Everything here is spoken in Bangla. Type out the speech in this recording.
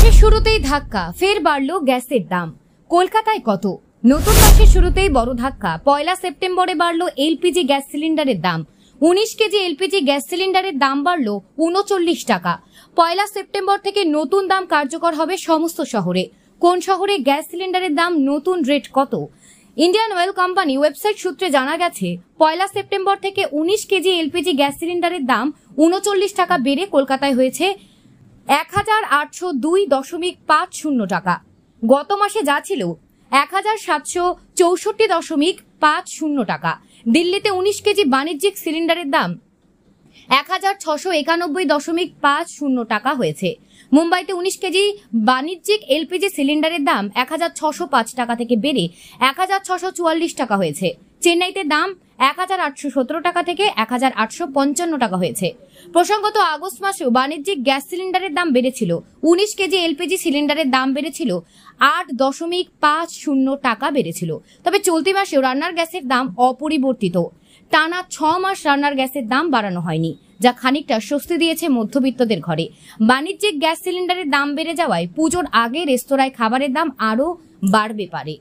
মাসের শুরুতেই ধাক্কা ফের বাড়ল গ্যাসের দাম কলকাতায় কত নতুন মাসের শুরুতেই বড় ধাক্কা পয়লা সেপ্টেম্বরে বাড়ল এলপিজি গ্যাস সিলিন্ডারের দাম উনিশ কেজি এলপিজি গ্যাস সিলিন্ডারের দাম বাড়ল উনচল্লিশ টাকা পয়লা সেপ্টেম্বর থেকে নতুন দাম কার্যকর হবে সমস্ত শহরে কোন শহরে গ্যাস সিলিন্ডারের দাম নতুন রেট কত ইন্ডিয়ান অয়েল কোম্পানি ওয়েবসাইট সূত্রে জানা গেছে পয়লা সেপ্টেম্বর থেকে উনিশ কেজি এলপিজি গ্যাস সিলিন্ডারের দাম উনচল্লিশ টাকা বেড়ে কলকাতায় হয়েছে এক হাজার আটশো দুই দশমিক পাঁচ শূন্য টাকা গত মাসে যা ছিল এক হাজার সাতশো চৌষট্টি দশমিক পাঁচ শূন্য টাকা দিল্লিতে উনিশ কেজি বাণিজ্যিক সিলিন্ডারের দাম এক হাজার ছশো একানব্বই দশমিক পাঁচ শূন্য টাকা হয়েছে মুম্বাইতে উনিশ কেজি বাণিজ্যিক এলপিজি সিলিন্ডারের দাম এক হাজার ছশো পাঁচ টাকা থেকে বেড়ে এক হাজার ছশো চুয়াল্লিশ টাকা হয়েছে চেন্নাইতে দাম এক হাজার আটশো সতেরো টাকা থেকে এক হাজার আটশো পঞ্চান্ন টাকা হয়েছে প্রসঙ্গত আগস্ট মাসেও বাণিজ্যিক গ্যাস সিলিন্ডারের দাম বেড়েছিল উনিশ কেজি এলপিজি সিলিন্ডারের দাম বেড়েছিল আট দশমিক পাঁচ শূন্য টাকা বেড়েছিল তবে চলতি মাসেও রান্নার গ্যাসের দাম অপরিবর্তিত টানা ছ মাস রান্নার গ্যাসের দাম বাড়ানো হয়নি যা খানিকটা স্বস্তি দিয়েছে মধ্যবিত্তদের ঘরে বাণিজ্যিক গ্যাস সিলিন্ডারের দাম বেড়ে যাওয়ায় পুজোর আগে রেস্তোরাঁয় খাবারের দাম আরও বাড়বে পারে